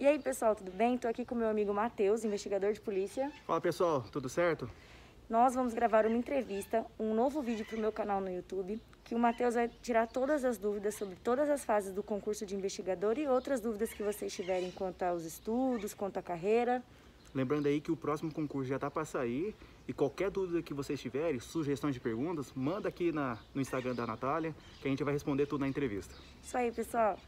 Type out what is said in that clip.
E aí, pessoal, tudo bem? Estou aqui com meu amigo Matheus, investigador de polícia. Fala, pessoal, tudo certo? Nós vamos gravar uma entrevista, um novo vídeo para o meu canal no YouTube, que o Matheus vai tirar todas as dúvidas sobre todas as fases do concurso de investigador e outras dúvidas que vocês tiverem quanto aos estudos, quanto à carreira. Lembrando aí que o próximo concurso já está para sair e qualquer dúvida que vocês tiverem, sugestões de perguntas, manda aqui na, no Instagram da Natália, que a gente vai responder tudo na entrevista. Isso aí, pessoal.